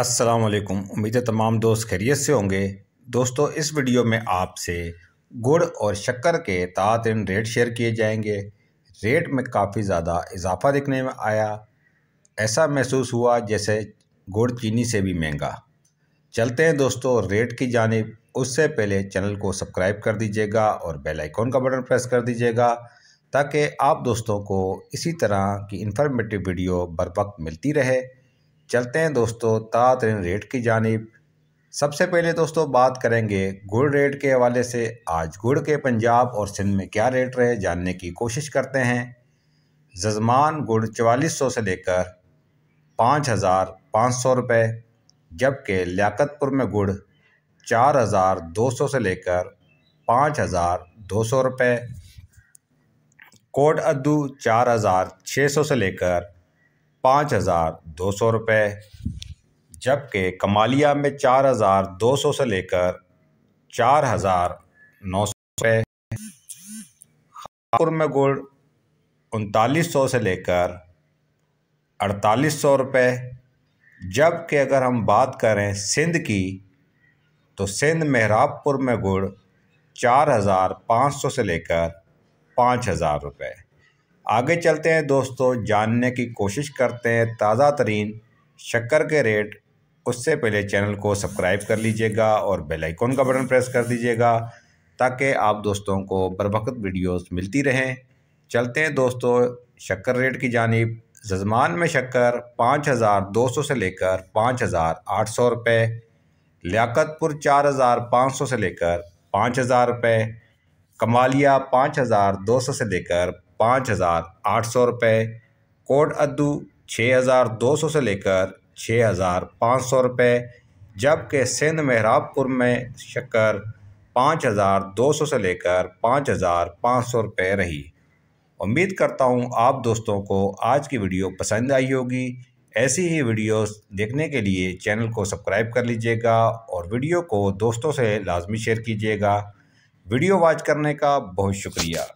अस्सलाम वालेकुम उम्मीद है तमाम दोस्त खैरियत से होंगे दोस्तों इस वीडियो में आपसे गुड़ और शक्कर के तातिन रेट शेयर किए जाएंगे रेट में काफ़ी ज़्यादा इजाफा दिखने में आया ऐसा महसूस हुआ जैसे गुड़ चीनी से भी महंगा चलते हैं दोस्तों रेट की जानब उससे पहले चैनल को सब्सक्राइब कर दीजिएगा और बेल आइकॉन का बटन प्रेस कर दीजिएगा ताकि आप दोस्तों को इसी तरह की इन्फॉर्मेटिव वीडियो बर वक्त मिलती रहे चलते हैं दोस्तों तातरीन रेट की जानब सबसे पहले दोस्तों बात करेंगे गुड़ रेट के हवाले से आज गुड़ के पंजाब और सिंध में क्या रेट रहे जानने की कोशिश करते हैं जजमान गुड़ चवालीस सौ से लेकर पाँच हज़ार पाँच सौ रुपये जबकि लियाकतपुर में गुड़ चार हज़ार दो सौ से लेकर पाँच हज़ार दो सौ रुपये कोट अद्दू चार हज़ार छः सौ से लेकर पाँच हज़ार दो सौ रुपये जबकि कमालिया में चार हज़ार दो सौ से लेकर चार हज़ार नौ सौ रुपये खापुर में गोल्ड उनतालीस सौ से लेकर अड़तालीस सौ रुपये जबकि अगर हम बात करें सिंध की तो सिंध मेहराबपुर में गुड़ चार हज़ार पाँच सौ से लेकर पाँच हज़ार रुपये आगे चलते हैं दोस्तों जानने की कोशिश करते हैं ताज़ा तरीन शक्कर के रेट उससे पहले चैनल को सब्सक्राइब कर लीजिएगा और बेल आइकॉन का बटन प्रेस कर दीजिएगा ताकि आप दोस्तों को बरबकत वीडियोस मिलती रहें चलते हैं दोस्तों शक्कर रेट की जानब जजमान में शक्कर पाँच हज़ार दो सौ से लेकर पाँच हज़ार आठ सौ रुपये लियाकतपुर चार हज़ार पाँच सौ से लेकर पाँच हज़ार रुपये कमालिया पाँच हज़ार दो सौ से लेकर पाँच हज़ार आठ सौ रुपये कोड अद्दू छः हज़ार दो सौ से लेकर छः हज़ार पाँच सौ रुपये जबकि सिंध महराबपुर में शक्कर पाँच हज़ार दो सौ से लेकर पाँच हज़ार पाँच सौ रुपये रही उम्मीद करता हूँ आप दोस्तों को आज की वीडियो पसंद आई होगी ऐसी ही वीडियोस देखने के लिए चैनल को सब्सक्राइब कर लीजिएगा और वीडियो को दोस्तों से लाजमी शेयर कीजिएगा वीडियो वॉच करने का बहुत शुक्रिया